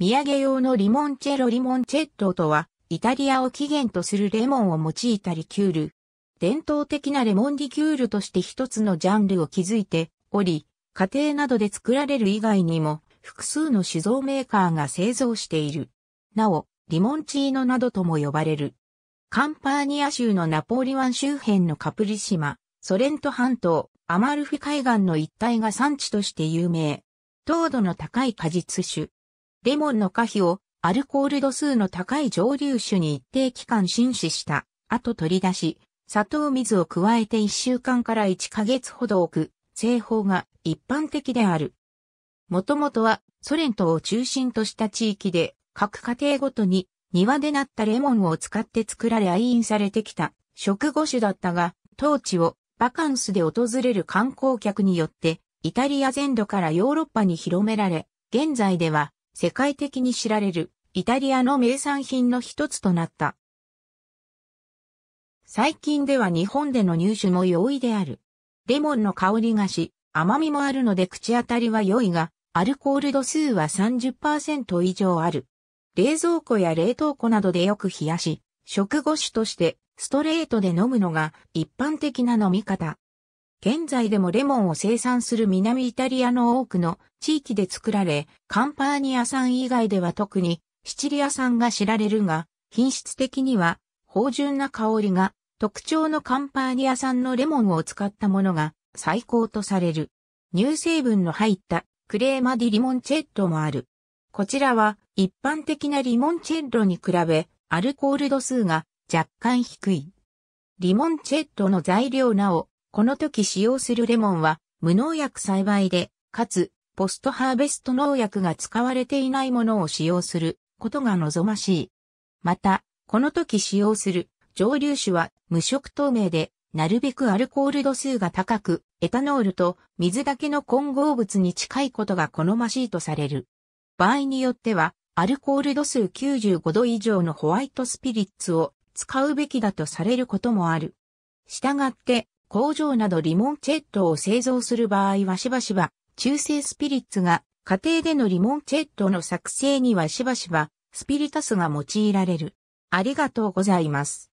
土産用のリモンチェロリモンチェットとは、イタリアを起源とするレモンを用いたリキュール。伝統的なレモンリキュールとして一つのジャンルを築いており、家庭などで作られる以外にも、複数の酒造メーカーが製造している。なお、リモンチーノなどとも呼ばれる。カンパーニア州のナポリ湾周辺のカプリ島、ソレント半島、アマルフィ海岸の一帯が産地として有名。糖度の高い果実酒、レモンの可否をアルコール度数の高い蒸留酒に一定期間浸死した後取り出し、砂糖水を加えて1週間から1ヶ月ほど置く製法が一般的である。もともとはソ連島を中心とした地域で各家庭ごとに庭でなったレモンを使って作られ愛飲されてきた食後酒だったが、当地をバカンスで訪れる観光客によってイタリア全土からヨーロッパに広められ、現在では世界的に知られるイタリアの名産品の一つとなった。最近では日本での入手も容易である。レモンの香りがし、甘みもあるので口当たりは良いが、アルコール度数は30%以上ある。冷蔵庫や冷凍庫などでよく冷やし、食後酒としてストレートで飲むのが一般的な飲み方。現在でもレモンを生産する南イタリアの多くの地域で作られ、カンパーニア産以外では特にシチリア産が知られるが、品質的には芳醇な香りが特徴のカンパーニア産のレモンを使ったものが最高とされる。乳成分の入ったクレーマディリモンチェッドもある。こちらは一般的なリモンチェッドに比べアルコール度数が若干低い。リモンチェッドの材料なおこの時使用するレモンは無農薬栽培で、かつポストハーベスト農薬が使われていないものを使用することが望ましい。また、この時使用する蒸留酒は無色透明で、なるべくアルコール度数が高く、エタノールと水だけの混合物に近いことが好ましいとされる。場合によっては、アルコール度数95度以上のホワイトスピリッツを使うべきだとされることもある。したがって、工場などリモンチェットを製造する場合はしばしば、中性スピリッツが家庭でのリモンチェットの作成にはしばしば、スピリタスが用いられる。ありがとうございます。